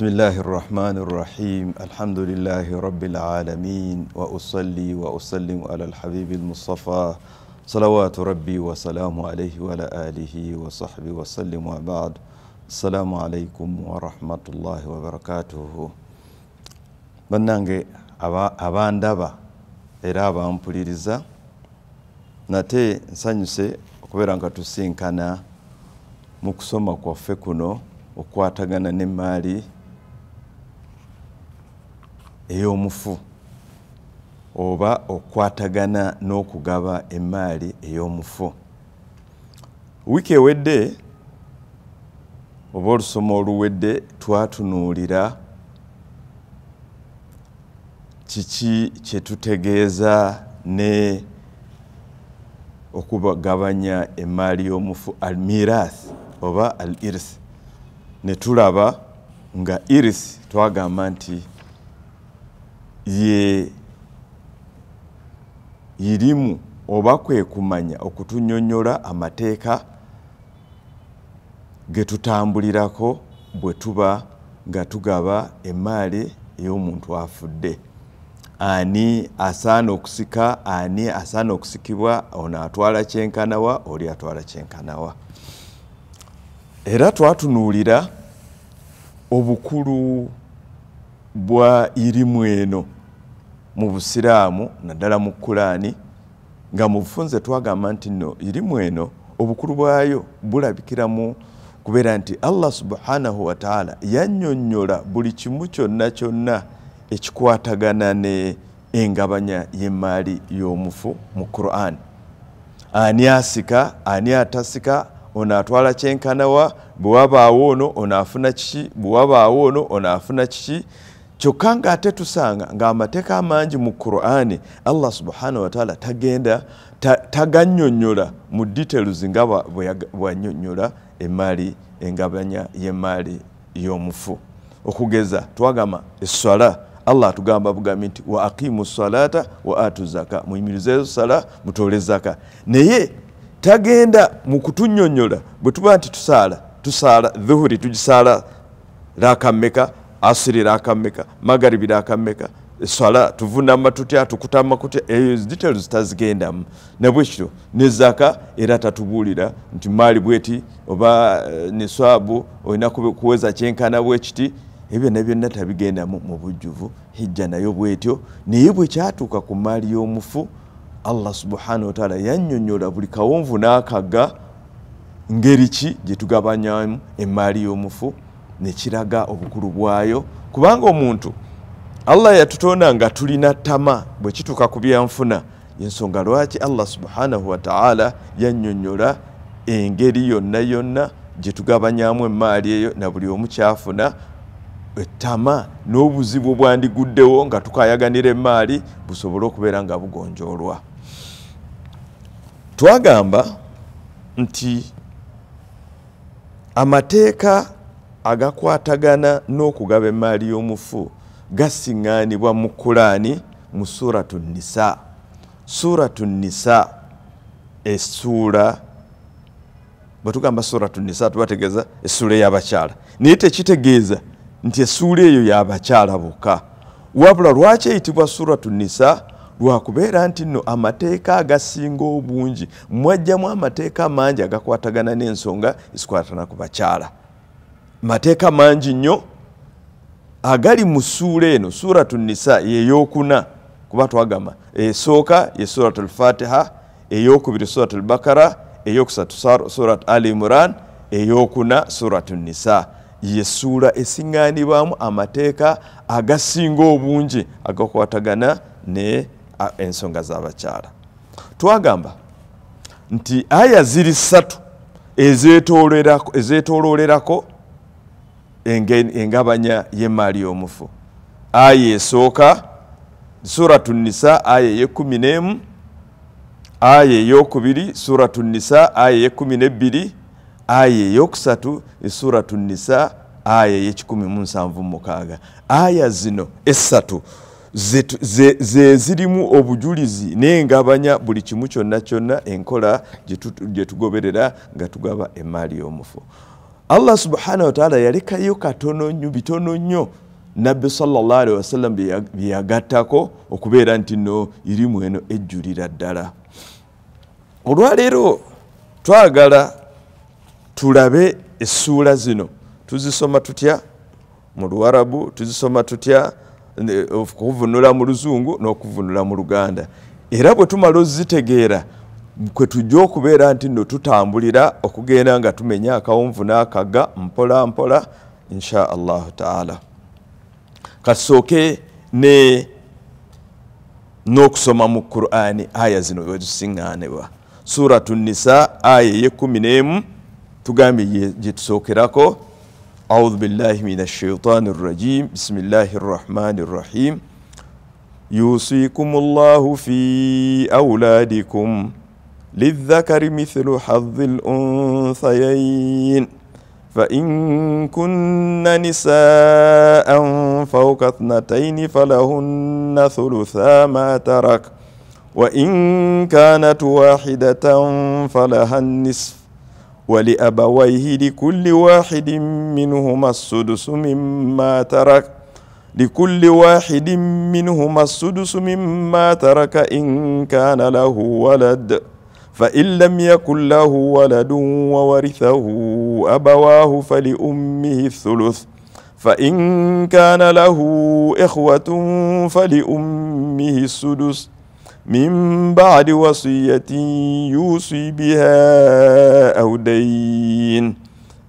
بسم الله الرحمن الرحيم الحمد لله رب العالمين وأصلي وأسلم على الحبيب المصطفى صلوات ربي وسلام عليه وعلى آله وصحبه وسلم وبعد السلام عليكم ورحمة الله وبركاته bannange abandaba era abampuliriza nate nsanyuse okubeera nga tusinkana mu kusoma kwaffe kuno okwatagana n'emaali ey'omufu oba okwatagana n'okugaba emaali ey'omufu wiiki ewedde oba olusoma oluwedde twatunuulira kiki kyetutegeeza ne okugabanya emaali y'omufu almirath oba al irth netulaba nga irth twagamba nti yirimu oba kwekumanya okutunyonyola amateeka getutambulirako bwe tuba nga tugaba emaali ey'omuntu afudde ani asaana okusika ani asaana okusikibwa ono atwala kyenkanawa oli atwala kyenkanawa era twatunuulira obukulu bwa irimu eno mu busiraamu naddala mu kulaani nga mu bufunze twagamba nti no irimu eno obukulu bwayo bulabikiramu kubeera nti allah subhanahu wataala yannyonnyola buli kimu kyonna kyonna ekikwatagana ne engabanya y'emaali y'omufu mu quran ani asika ani atasika ono atwala kyenkanawa bwewabaawo ono onoafuna kiki bwewabaawo ono onoafuna kiki kyokka ng'ate tusanga ng'amateeka amangi mu qurani allah subhanahu wataala tagenda taganyonyola mu details nga bweyanyonyola emaali engabanya y'emaali y'omufu okugeza twagamba essala allah atugamba bugambi nti wa aqimu salata wa atu zaka muyimirizeyo sala mutole zaka naye tagenda mu kutunyonyola bwe tuba nti tusaala tusaala dhuhuri tugisaala lakameka asirira akameka magaribira akameka eswala tuvunama tutya tukutama kutya eyo details tazigendamu nabwekityo nezaka era tatubuulira nti maali bweti oba eh, neswabu olina kuweza kyenkana bwekiti ebyonna byonna tabigendamu mu bujjuvu hijja nayo bwetyo naye bwekyatuuka ku maali y'omufu allah subhanahu wataala yanyonyola buli kawonvu n'akaga ngeri ki gyetugabanyamu emaali y'omufu nekiraga obukulu bwayo kubanga omuntu allah yatutonda nga tulina ttama bwe kituuka ku byanfuna ensonga lwaki allah subhanahu wataala yannyonnyola engeri yonna yonna gye tugabanyamu emaali eyo na buli omu kyafuna ettama n'obuzibu bwandiguddewo nga tukayaganira emaali busobole okubeera nga bugonjoolwa twagamba nti amateeka agakwatagana n'okugaba emaali y'omufu gasiŋŋaanibwa mu kulaani mu suratu nisa suratu nisa essuula bwe tugamba suratu nisa tubategeeza essuula ey'abakyala naye tekitegeeza nti essuula eyo y'abakyala bokka wabula lwaki eyitibwa suratu nisa lwakubeera nti nno amateeka agasinga obungi mwajjamu amateeka mangi agakwatagana n'ensonga ezikwatana ku bakyala mateeka mangi nnyo agali mu suula eno suratu nisa yeyokuna kuba twagamba esooka eh, ye surat alfatiha eyokubiri surat albakara eyokusatu surat ali imuran eyokuna suratu nisa yesuula esiŋŋaanibwamu amateeka agasinga obungi agakwatagana ne ensonga z'abakyala twagamba nti aya ziri ssatu ezetoloolerako engabanya y'emaali omufu aya esooka suratu nisa aya eyekumi n'emu aya eyokubiri suratu nisa aya eyekumi n'ebbiri aya eyokusatu esuratu nisa aya eyekikumi mu nsanvu mukaaga aya zino essatu ze zirimu obujulizi nengabanya buli kimu kyonna kyonna enkola gye tugoberera nga tugaba emaali y'omufu allah subhanahu wataala yalekayo katono nnyo bitono nnyo nabbi salllahalihi wasallam byeyagattako okubeera nti no irimu eno ejjulira ddala olwaleero twagala tulabe essuula zino tuzisoma tutya mu luwarabu tuzisoma tutya kuvunula mu luzungu n'okuvunula mu luganda era bwe tumala ozitegeera kwe tujja okubeera nti nno tutambulira okugenda nga tumenya akawunvu n'akaga mpola mpola insha allahu taala katusooke ne n'okusoma mu qur'ani aya zino wezisiŋŋaanibwa suratu nisa aya eyekumi n'emu tugambye gye tusookerako audhu billahi min ashaitani rrajim bismillahir rahmanir rrahim yusikumullahu fi auladikum للذكر مثل حظ الأنثيين فإن كن نساء فوق اثنتين فلهن ثلثا ما ترك وإن كانت واحدة فلها النصف ولأبويه لكل واحد منهما السدس مما ترك لكل واحد منهما السدس مما ترك إن كان له ولد فإن لم يكن له ولد وورثه أبواه فلأمه الثلث فإن كان له إخوة فلأمه السدس من بعد وصية يوصي بها أو دين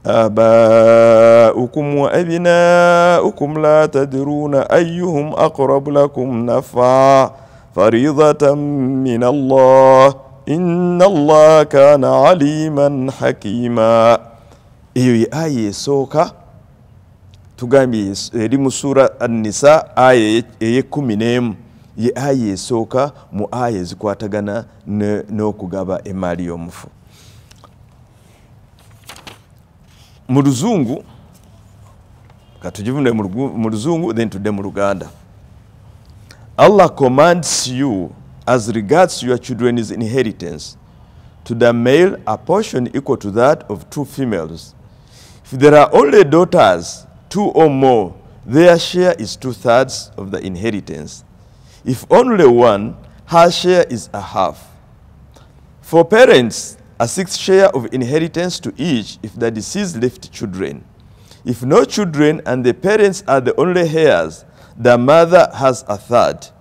آباؤكم وأبناؤكم لا تدرون أيهم أقرب لكم نفعا فريضة من الله إن الله kana عليما hakima iyo آية سوكا تقامي tugambye eri mu آية annisa aya eyekumi n'emu ye aya esooka mu aya ezikwatagana n'okugaba emaali y'omufu mu luzungu katugivune mu luzungu then tudde mu luganda allah commands you as regards your children's inheritance, to the male a portion equal to that of two females. If there are only daughters, two or more, their share is two-thirds of the inheritance. If only one, her share is a half. For parents, a sixth share of inheritance to each if the deceased left children. If no children and the parents are the only heirs, the mother has a third.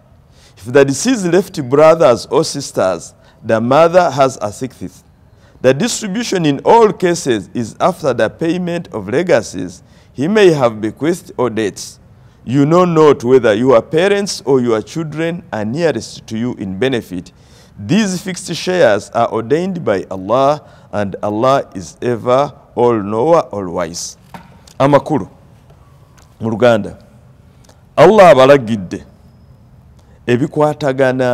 If the deceased left brothers or sisters, the mother has a sixth. The distribution in all cases is after the payment of legacies he may have bequeathed or debts. You know not whether your parents or your children are nearest to you in benefit. These fixed shares are ordained by Allah, and Allah is ever all-knower, all-wise. Amakuru, Muruganda. allah abalagidde ebikwatagana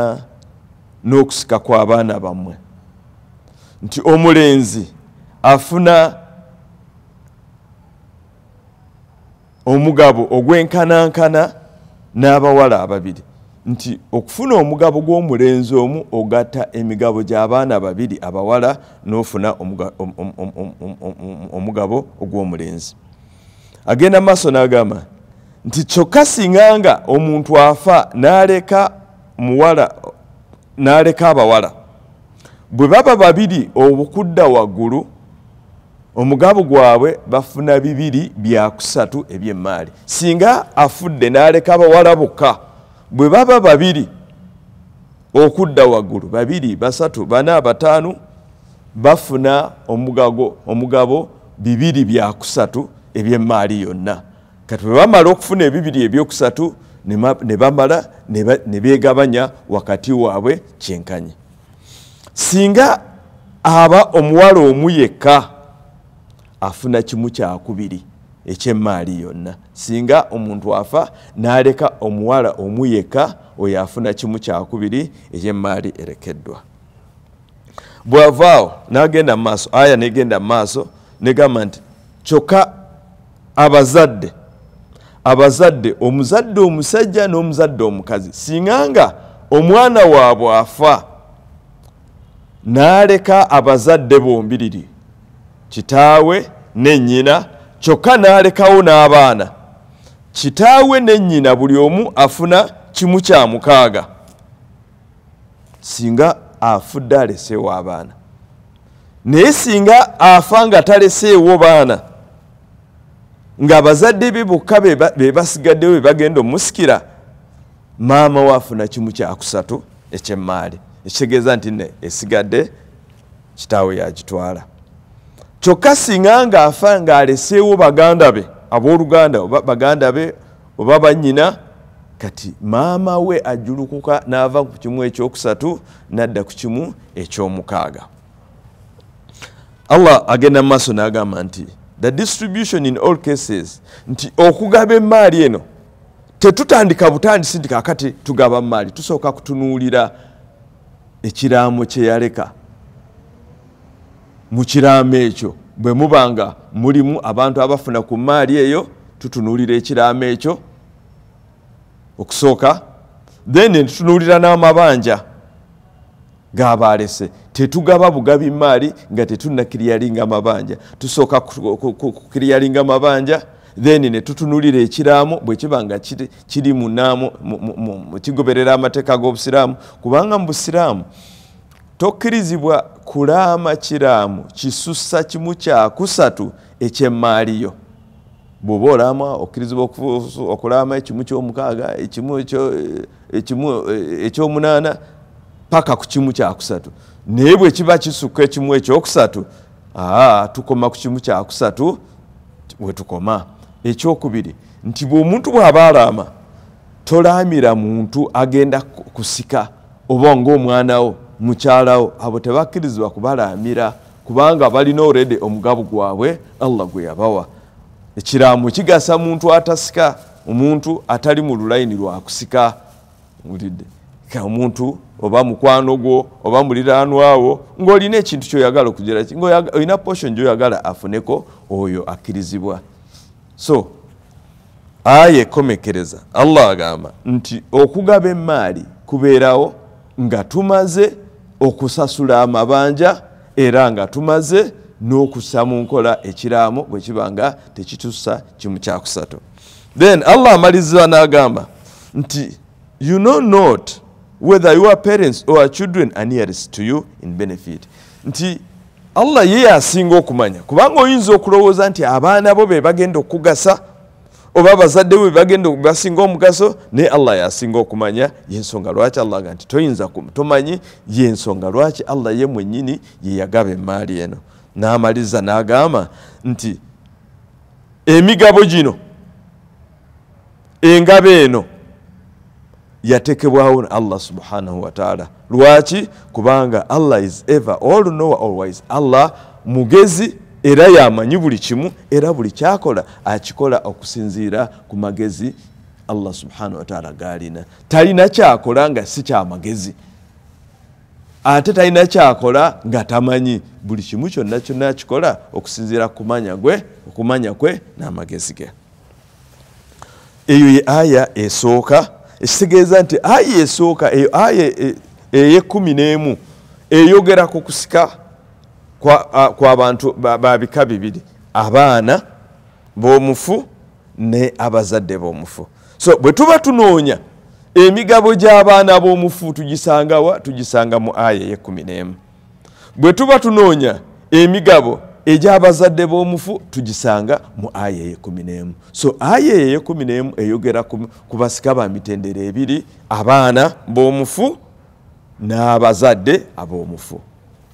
n'okusika kw'abaana bammwe nti omulenzi afuna omugabo ogw'enkanankana n'abawala ababiri nti okufuna omugabo gw'omulenzi omu ogatta emigabo gy'abaana babiri abawala n'ofuna omugabo ogw'omulenzi agenda maaso n'agamba nti nti kyokka singanga omuntu afa naleka muwala naleka abawala bwe baba babiri obukudda waggulu omugabo gwabwe bafuna bibiri byakusatu ebyemaali singa afudde naleka abawala bokka bwe baba babiri okudda waggulu babiri basatu bana bataano bafuna omugago omugabo bibiri byakusatu ebyemaali yonna katwe bamala okufuna ebibiri ebyokusatu ne bamala ne beegabanya wakati waabwe kyenkanyi singa aba omuwala omu yekka afuna kimu kyakubiri ekyemaali yonna singa omuntu afa naleka omuwala omu yekka oyo afuna kimu kyakubiri ekyemaali erekeddwa bwavaawo nagenda mumaaso aya negenda mumaaso negamba nti kyokka abazadde abazadde omuzadde omusajja n'omuzadde omukazi singanga omwana waabwe afa n'aleka abazadde bombiriri kitaawe ne nnyina kyokka n'alekawo n'abaana kitaawe ne nnyina buli omu afuna kimu kya mukaaga singa afudde aleseewo abaana naye singa afa nga taleseewo baana ng'abazadde be bokka be basigaddewo be bagenda omusikira maama waafuna kimu kyakusatu ekyemmaali ekitegeeza nti ne esigadde kitaawe yagitwala kyokka singa ng'afa ng'aleseewo baganda be abooluganda oba baganda be oba bannyina kati maama we ajulukuka n'ava ku kimu ekyokusatu n'adda ku kimu ekyomukaaga allah agenda mu maaso n'agamba nti the distribution in all cases nti okugaba emmaali eno tetutandika butandisi nti kakati tugaba mmaali tusooka kutunuulira ekiraamo kye yaleka mu kiraamo ekyo bwe mubanga mulimu abantu abafuna ku maali eyo tutunuulira ekiraamo ekyo okusooka then ne tutunuulira n'amabanja gabalese tetugaba bugabi maali nga tetunakiryalinga mabanja tusooka kukiryalinga mabanja then netutunulira ekiraamu bwekiba nga kiri kigoberera amateeka g'obusiraamu kubanga mu busiraamu tokkirizibwa kulaama kiraamu kisusa kimu kyakusatu ekyemaaliyo bw'oba olaama okkirizibwa okulaama ekimu kyomukaaga ekimu ekyomunaana paka ku kimu kyakusatu naye bwe kiba kisukka ekimu ekyokusatu tukoma ku kimu kyakusatu we tukoma ekyokubiri nti bwe omuntu bw'aba alaama tolaamira muntu agenda kusika oba ngaomwanawo mukyalawo abo tebakkirizibwa kubalaamira kubanga balina olredi omugabo gwabwe allah gwe yabawa ekiraamu kigasa muntu atasika omuntu atali mu lulayini lwakusika mulidde omuntu oba mukwano gwo oba muliranwawo ng'olina ekintu kyoyagala okugera olina portion gyoyagala afuneko oyo akkirizibwa so aya ekomekereza allah agamba nti okugaba emaali kubeerawo nga tumaze okusasula amabanja era nga tumaze n'okussa mu nkola ekiraamu bwe kiba nga tekitussa kimu kyakusatu then allah amaliza n'agamba nti you know not whether your parents or children are nearest to you in benefit nti allah yeye asinga okumanya kubanga oyinza okulowooza nti abaana bo be bagenda okugasa oba bazadde bo bagenda basinga omugaso naye allah yasinga okumanya yensonga lwaki allah ga nti toyinza tomanyi yensonga lwaki allah ye mwenyini yeyagaba emaali eno n'amaliza n'agamba nti emigabo gino engabo eno yatekebwawo allah subhanahu wataala lwaki kubanga allah is ever all noa always allah mugezi era yamanyi buli kimu era buli kyakola akikola okusinziira ku magezi allah subhanahu wataala galina talina kyakola nga si kyamagezi ate talina kyakola nga tamanyi buli kimu kyonna kyonna akikola okusinziira okumanya kwe n'amagezi ge eyo ye aya esooka ekitegeeza nti aya esooka eyo aya e, eyekumi n'emu eyogeraku kusika kwabantu babika bibiri abaana b'omufu ne abazadde b'omufu so bwe tuba tunoonya emigabo gy'abaana b'omufu tugisangawa tugisanga mu aya eyekumi n'emu bwe tuba tunoonya emigabo ejabazadde bomufu tujisanga mu aya ye 11 so aya ye 11 eyogera kubasika ba mitendere ebiri abaana bomufu nabazadde abomufu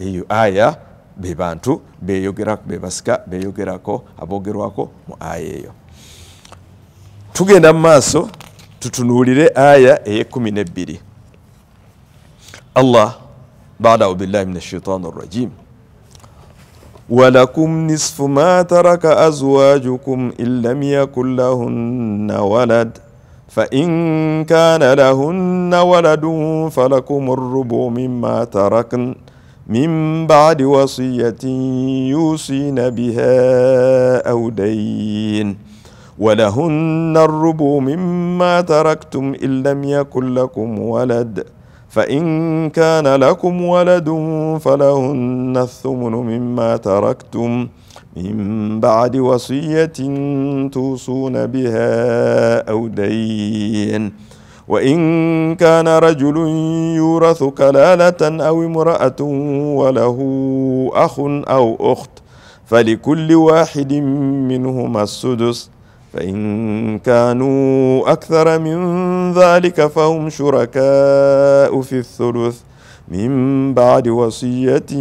eyo aya be bantu beyogerako bebasika beyogerako abogerwako mu aya eyo tugenda mu maaso tutunuulire aya eye 12 allah badau billahi minashaitani rrajim ولكم نصف ما ترك أزواجكم إن لم يكن لهن ولد فإن كان لهن ولد فلكم الربع مما تركن من بعد وصية يوصين بها أو دين ولهن الربع مما تركتم إن لم يكن لكم ولد ۖ فإن كان لكم ولد فلهن الثمن مما تركتم من بعد وصية توصون بها أو دين وإن كان رجل يورث كلالة أو امرأة وله أخ أو أخت فلكل واحد منهما السدس فإن كانوا أكثر من ذلك فهم شركاء في الثلث من بعد وصية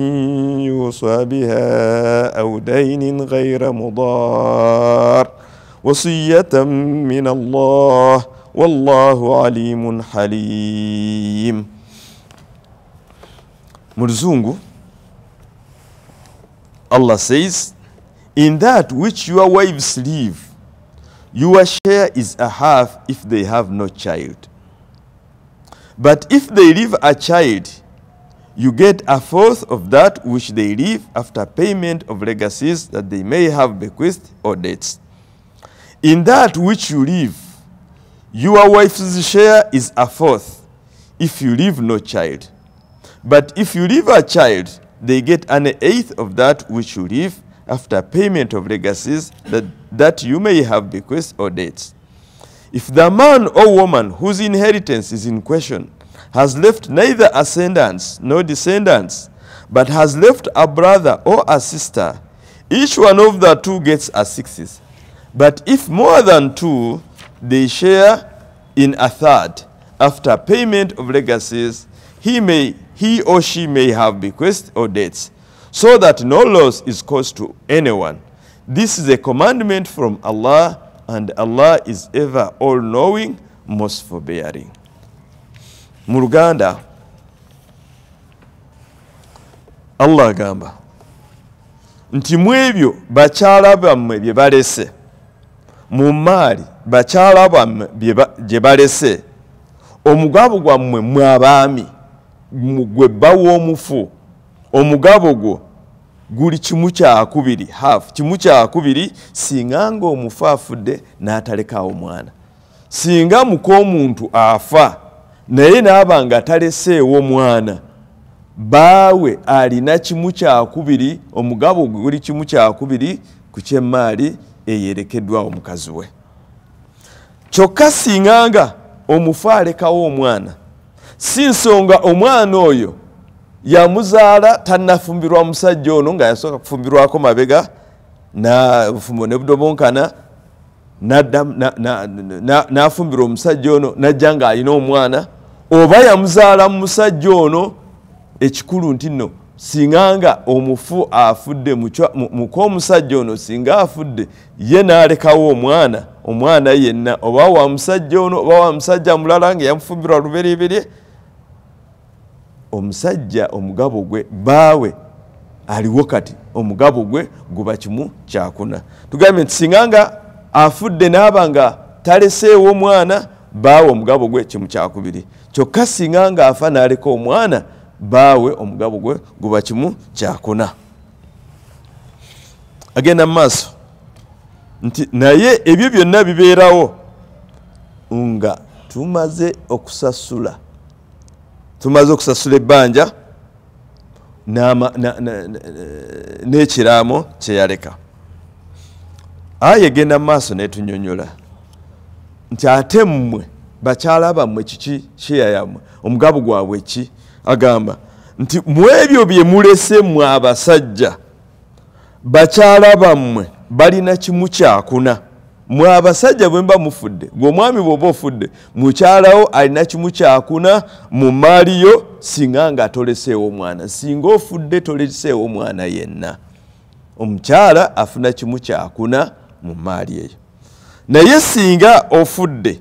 يوصى بها أو دين غير مضار وصية من الله والله عليم حليم Murzungu, الله says, In that which your wives leave Your share is a half if they have no child. But if they leave a child, you get a fourth of that which they leave after payment of legacies that they may have bequeathed or debts. In that which you leave, your wife's share is a fourth if you leave no child. But if you leave a child, they get an eighth of that which you leave after payment of legacies that, that you may have bequests or debts. If the man or woman whose inheritance is in question has left neither ascendants nor descendants, but has left a brother or a sister, each one of the two gets a sixth. But if more than two, they share in a third. After payment of legacies, he, may, he or she may have bequests or debts so that no loss is caused to anyone. This is a commandment from Allah, and Allah is ever all knowing, most forbearing. Muruganda, Allah agamba nti mu ebyo bakyala bammwe bye balese mu maali bakyala bammwe gye balese omugabo gwammwe mwe abaami gwe bba w'omufu omugabo gwo guli kimu kyakubiri haf kimu kyakubiri singanga omufu afudde n'atalekaawo mwana singa muka omuntu afa naye naaba nga taleseewo omwana baawe alina kimu kyakubiri omugabo gwe guli kimu kyakubiri ku kyemaali eyerekeddwawo omukazi we kyokka singanga omufu alekawo omwana si nsonga omwana oyo yamuzaala tanafumbirwa musajja ono nga yasooka kufumbirwako mabega nfumo nebudobonkana nafumbira omusajja ono najja nga alina omwana oba yamuzaala mumusajja ono ekikulu nti nno singanga omufu afudde muko omusajja ono singa afudde ye nalekawo omwana omwana yenna oba wa musajja ono oba wa musajja mulala nga yamufumbirwa lubereberye omusajja omugabo gwe baawe aliwo kati omugabo gwe guba kimu kyakuna tugambye nti singanga afudde naaba nga taleseewo omwana baawe omugabo gwe kimu kyakubiri kyokka singanga afa naaleka omwana baawe omugabo gwe guba kimu kyakuna agenda mu maaso nti naye ebyo byonna bibeerawo nga tumaze okusasula tumaze okusasula ebbanja n'ekiraamo kyeyaleka aye egenda mu maaso netunyonyola nti ate mmwe bakyala bammwe kiki sheya yammwe omugabo gwabwe ki agamba nti mu ebyo bye mulese mmwe abasajja bakyala bammwe balina kimu kyakuna mwe abasajja bwe mba mufudde gwe omwami bw'oba ofudde mukyalawo alina kimu kyakuna mu maaliyo singa nga toleseewo omwana singa ofudde toleseewo omwana yenna omukyala afuna kimu kyakuna mu maali eyo naye singa ofudde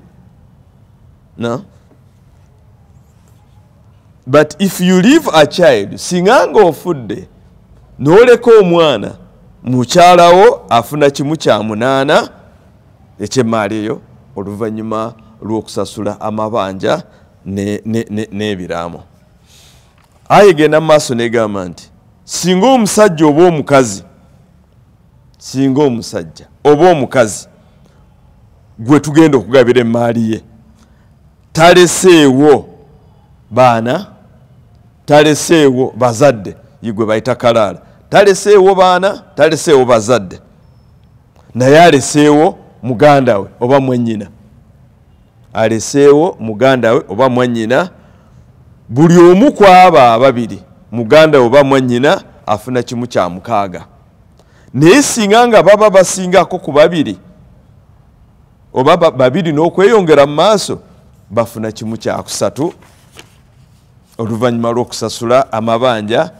no? but if you leave a child singa nga ofudde n'oleka omwana mukyalawo afuna kimu kya munaana ekyemaali eyo oluvanyuma lwokusasula amabanja nebiramu aye genda mumaaso negamba nti singa omusajja oba omukazi singa omusajja oba omukazi gwe tugenda okugabira emaali ye taleseewo baana taleseewo bazadde yigwe bayita kalaala taleseewo baana taleseewo bazadde naye aleseewo muganda we oba mwennyina aleseewo muganda we oba mwennyina buli omu ku abo ababiri muganda we oba mwennyina afuna kimu kya mukaaga naye singa nga baba basingako ku babiri oba babiri n'okweyongera mu maaso bafuna kimu kya kusatu oluvannyuma lw'okusasula amabanja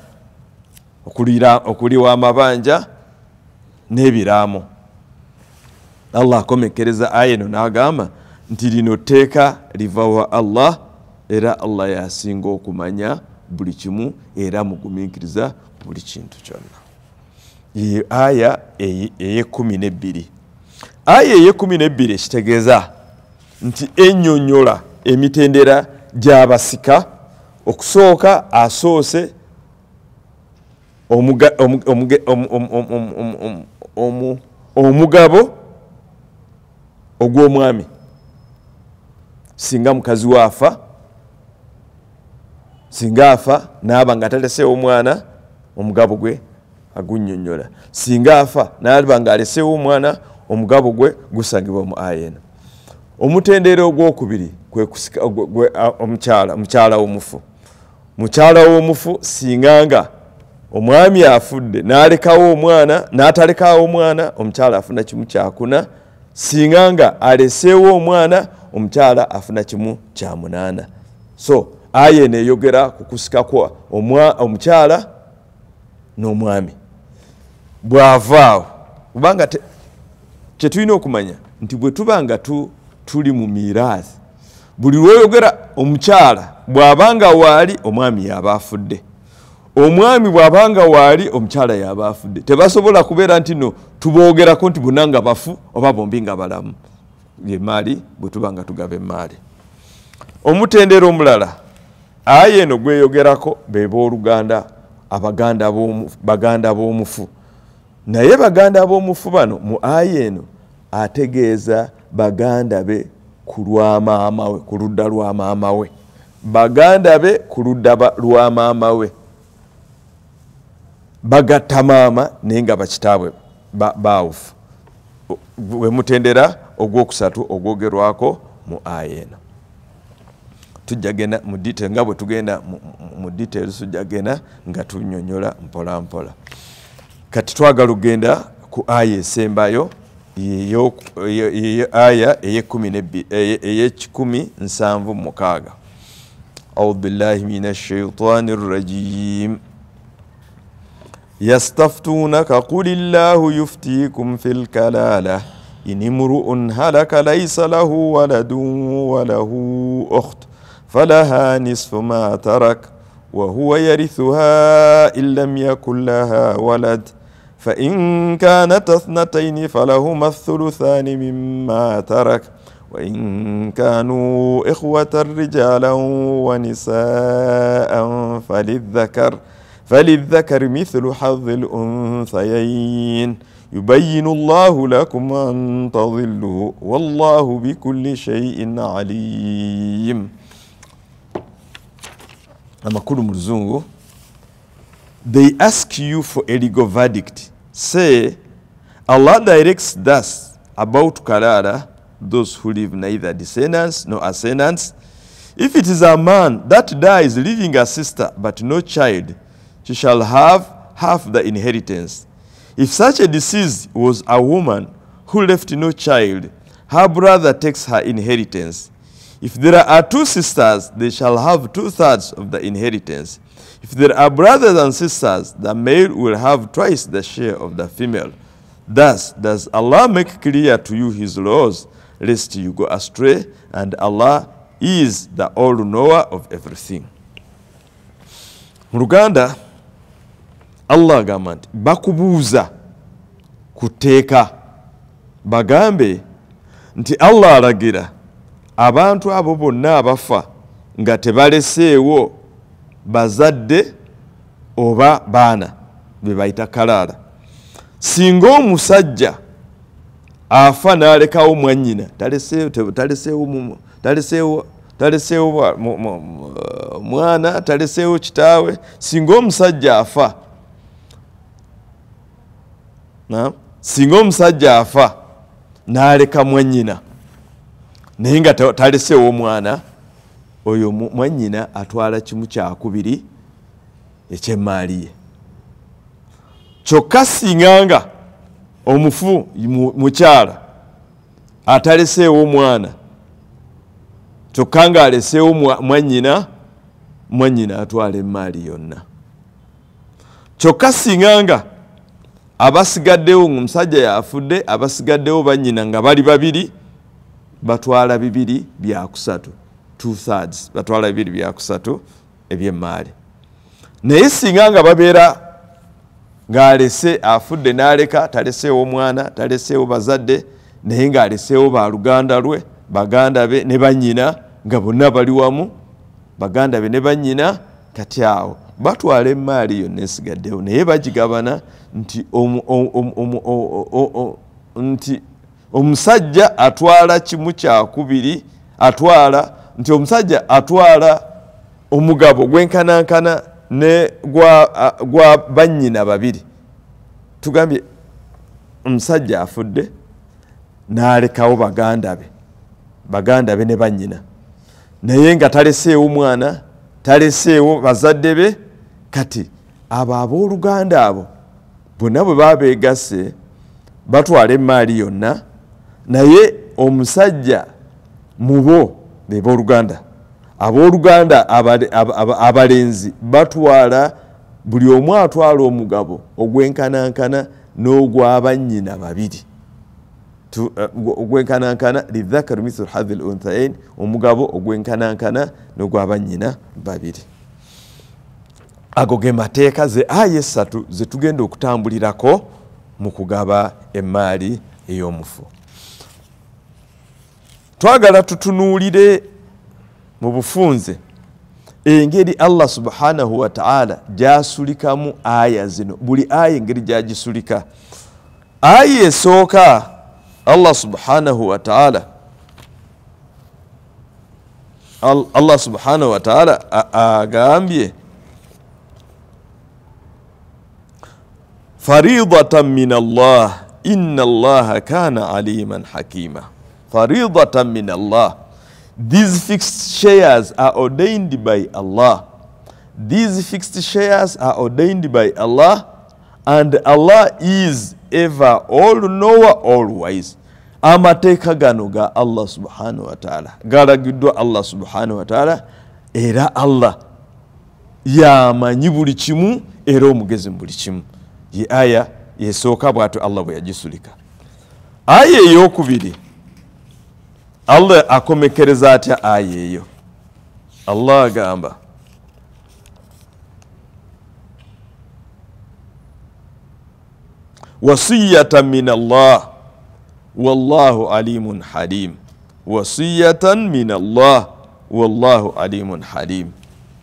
okuliwa amabanja n'ebiraamo allah akomekereza aya eno n'agamba nti lino tteeka liva wa allah era allah yasinga okumanya buli kimu era mugumiikiriza buli kintu kyonna aya eyekumi nebbiri aya eyekumi nebbiri ekitegeeza nti ennyonnyola emitendera gy'abasika okusooka asoose omugabo ogw'omwami singa mukazi waafa singa afa naaba nga ataleseewo omwana omugabo gwe agunyonyola singa afa naaba nga aleseewo omwana omugabo gwe gusangibwa mu ayena omutendeero ogwokubiri omukyala womufu mukyala womufu singanga omwami afudde nalekawo omwana natalekawo omwana omukyala afuna kimu kyakuna singanga alesewo omwana omukyala afuna kimu kyamunana so aya neyogera kukusikakw omukyala nomwami bwavaawo kubanga kyetulina okumanya nti bwetubanga tuli mu mirazi buli lweyogera omukyala bwabanga waali omwami yaba afudde omwami bwabanga waali omukyala yabaafudde tebasobola kubeera nti no tubogerako nti bunanga bafu oba bombi nga balamu yemaali bwetuba nga tugaba emaali omutendera omulala aya eno gweyogerako bebooluganda baganda b'omufu naye baganda b'omufu bano mu aya eno ategeeza baganda be kulwamaamawe ku ludda lwa maama we baganda be ku ludda lwa maama we bagatta maama naye nga bakitaabwe baawufu wemutendera ogwokusatu ogwogerwako mu aya eno tujagenda mu dite nga bwe tugenda mu details tujagenda nga tunyonyola mpola mpola kati twagala okgenda ku aya esembayo aya eyekumi nsanvu mukaaga audhu billahi min ashaitani rrajim يستفتونك قل الله يفتيكم في الكلاله ان امرؤ هلك ليس له ولد وله اخت فلها نصف ما ترك وهو يرثها ان لم يكن لها ولد فان كانت اثنتين فلهما الثلثان مما ترك وإن كانوا إخوة رجالا ونساء فللذكر فللذكر مثل حظ الأنثيين يبين الله لكم أن تضلوا والله بكل شيء عليم amakulu mu luzungu they ask you for a legal verdict say allah directs thus about kalala those who leave neither descendants nor ascendants if it is a man that dies leaving a sister but no child she shall have half the inheritance. If such a deceased was a woman who left no child, her brother takes her inheritance. If there are two sisters, they shall have two-thirds of the inheritance. If there are brothers and sisters, the male will have twice the share of the female. Thus does Allah make clear to you His laws, lest you go astray, and Allah is the all-knower of everything. Mu allah agamba nti bakubuuza ku tteeka bagambe nti allah alagira abantu abo bonna abafa nga tebaleseewo bazadde oba baana be bayita kalaala singa omusajja afa n'alekawo mwannyina taleseewo mwana taleseewo kitaawe singa omusajja afa singa omusajja afa naleka mwanyina naye nga taleseewo omwana oyo mwanyina atwala kimu kyakubiri ekyemaali ye kyokka singanga omufu mukyala ataleseewo omwana kyokka nga aleseewo mwanyina mwanyina atwala emaali yonna kyokka singanga abasigaddewo ngaomusajja yafudde abasigaddewo banyina nga bali babiri batwala bibiri byakusatu tthirds batwala bibiri byakusatu ebyemaali naye singa nga babeera ngaalese afudde naleka taleseewo omwana taleseewo bazadde naye ngaaleseewo baluganda lwe baganda be ne banyina nga bonna bali wamu baganda be ne banyina kati awo batwala emaali yonna esigaddewo naye bagigabana nti nti omusajja atwala kimu kyakubiri atwala nti omusajja atwala omugabo gwenkanankana ne gwa bannyina babiri tugambye omusajja afudde n'alekawo baganda be baganda be ne bannyina naye nga taleseewo mwana taleseewo bazadde be kati abo abooluganda abo bonna bwe baba begase batwala emaali yonna naye omusajja mubo beboluganda abooluganda abalenzi batwala buli omu atwala omugabo ogwenkanankana n'ogwabanyina babiri uh, ogwenkanankana lidhakaru mithl hadhi lunthain omugabo ogwenkanankana n'ogwabanyina babiri agoge mateeka ze aye esatu ze tugenda okutambulirako mu kugaba emaali ey'omufu twagala tutunuulire mu bufunze engeri allah subhanahu wataala gyasulikamu aya zino buli aya engeri gyagisulika aya esooka allah subhanahu wataala allah subhanahu wataala agambye faridatan min Allah inna Allah kana aliman hakima faridatan min Allah these fixed shares are ordained by Allah these fixed shares are ordained by Allah and Allah is ever all knower all wise amateeka gano ga allah subhanahu wataala galagiddwa allah subhanahu wataala era allah yamanyi buli kimu era omugezi mu buli kimu ye aya esooka bwatyo allah bwe yagisulika aya eyokubiri allah akomekereza atya aya eyo allah agamba wasiyata min allah wallahu alimun halim wasiyatan min allah wallahu alimun halim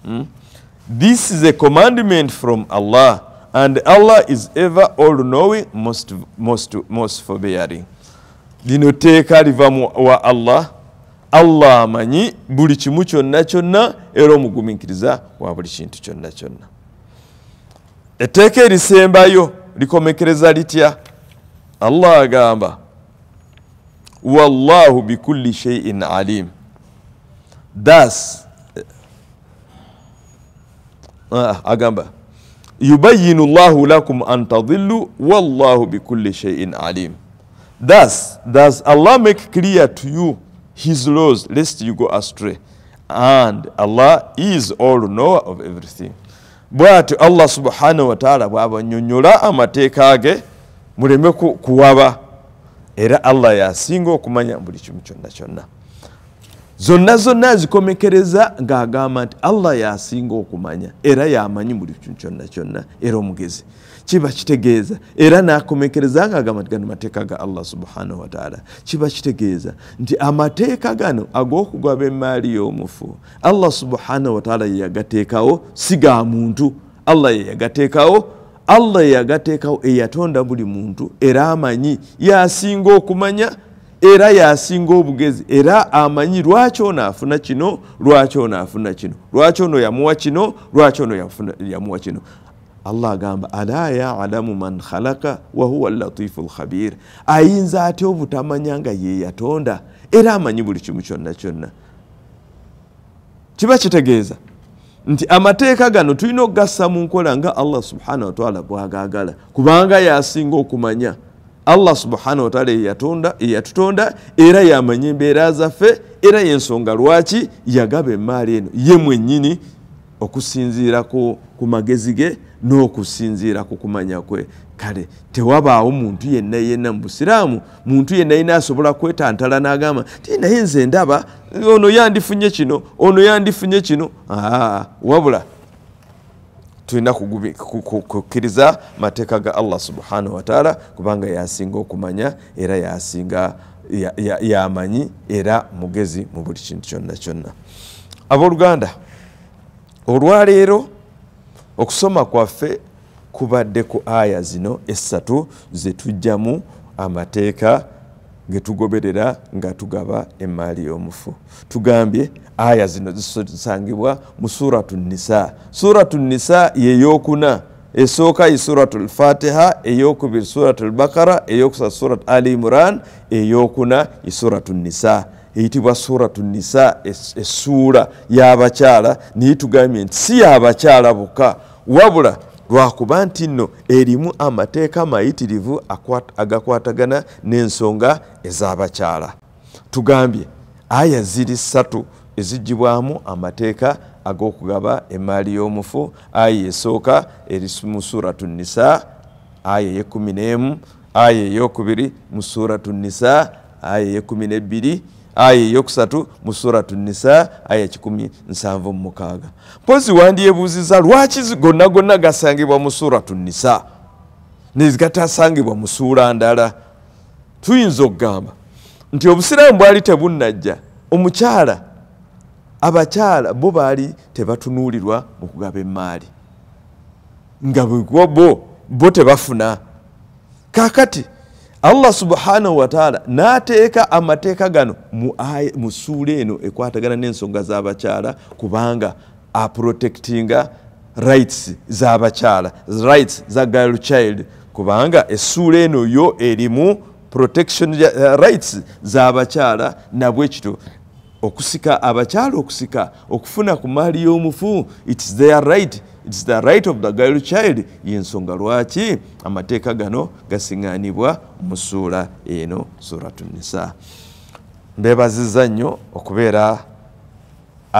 hmm? this is a commandment from allah and Allah is ever all knowing most, most, most forbearing lino teeka liva wa allah allah amanyi buli kimu kyonna kyonna era omugumiikiriza wa buli kintu kyonna kyonna etteeka erisembayo likomekereza litya allah agamba wallahu bikulli shaiin alim das eh, ah, agamba yubayinu llahu lakum an tadilu wallahu bikulli shayin alim thus does allah make clear to you his laws lest you go astray and allah is all knower of everything bwati allah subhanahu wataala bwabanyonyola amateeka ge muleme kuwaba era allah yasinga okumanya buli kimu kyonna kyonna zonna zonna azikomekereza ng'agamba nti allah yasinga okumanya era yamanyi buli kintu kyonna kyonna era omugezi kiba kitegeeza era nakomekereza ngaagamba nti gano mateeka ga allah subhanahu wataala kiba kitegeeza nti amateeka gano ag'okugaba emaali y'omufu allah subhanahu wataala yeyagateekawo si ga muntu allah yeyagateekawo allah yeyagateekawo eyatonda buli muntu era amanyi yasinga okumanya ya era yasinga obugezi era amanyi lwaki ono afuna kino lwaki ono afuna kino lwaki ono yamuwa kino lwaki ono yamuwa kino allah agamba ala yalamu man khalaka wahuwa latifu lkhabir ayinza atya obutamanya nga yeyatonda era amanyi buli kimu kyonna kyonna kiba kitegeeza nti amateeka gano tulina okugassa mu nkola nga allah subhanahu wataala bwagagala kubanga yasinga okumanya ya allah subhanahu wataala eyatutonda era yamanye embeera zaffe era yensonga lwaki yagaba emaali eno ye mwenyini okusinziira ku magezi ge n'okusinziira ku kumanya kwe kale tewabaawo muntu yenna yenna mu busiraamu muntu yenna yina asobola kwetantala n'agamba ti naye nze ndaba ono yandifunye kino ono yandifunye kino aa wabula tulina kukiriza mateeka ga allah subhanahu wataala kubanga yasinga okumanya era yasinga yamanyi era mugezi mu buli kintu kyonna kyonna abooluganda olwaleero okusoma kwaffe kubadde ku aya zino essatu zetujjamu amateeka getugoberera nga tugaba emaali y'omufu tugambye aya zino zisangibwa mu suratu nisa suratu nisa yeyokuna esooka ye suratu lfatiha eyokubiri suratu lbakara eyokusa surat ali imuran eyokuna ye suratu nisa eyitibwa suratu nisa essuula yabakyala naye tugambye nti si yabakyala bukka wabula lwakuba nti nno erimu amateeka mayitirivu agakwatagana n'ensonga ez'abakyala tugambye aya ziri ssatu ezijjibwamu amateeka ag'okugaba emaali y'omufu aya esooka eri mu suratu nisa aya ey'ekumi n'emu aya ey'okubiri mu suratu nisa aya ey'ekumi n'ebbiri aya eyokusatu mu suratu nisa aya kikumi nsanvu mumukaaga mpozi wandyebuuziza lwaki gonna gonna gasangibwa mu suratu nisa negatasangibwa mu suula ndala tuyinza okugamba nti obusiraamu bwali tebunnajja omukyala abakyala bo baali tebatunuulirwa mu kugaba emaali nga bwegwo bo bo tebafuna kakati allah subhanahu wataala nateeka amateeka gano musuula eno ekwatagana nensonga zabakyala kubanga aprotectinga rights zabakyala rights za girl child kubanga essuula eno yo erimu protection uh, rights zabakyala nabwe kito okusika abakyala okusika okufuna ku maali y'omufu its their right It's the right of the girl child yensonga lwaki amateeka gano gasiŋŋaanibwa mu suula eno suratunisa mbebaziza nnyo okubeera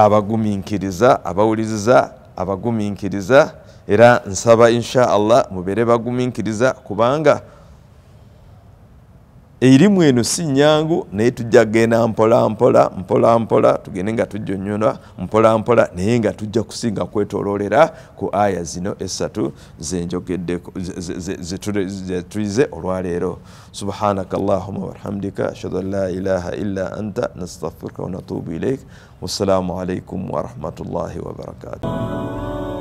abagumiikiriza abawuliriza abagumiikiriza era nsaba insha allah mubeere bagumiikiriza kubanga erimu eno si nyangu naye tujja kgenda mpola mpola mpola mpola tugende nga tujonyona mpola mpola naye nga tujja kusinga kwetoloolera ku aya zino esatu zenjogeddeko zetuyize olwaleero subhanaka allahuma warhamdika ashhadu an la ilaha illa anta nastafiruka wanatubu ilaik wassalamu alaikum warahmatullahi wabarakatuh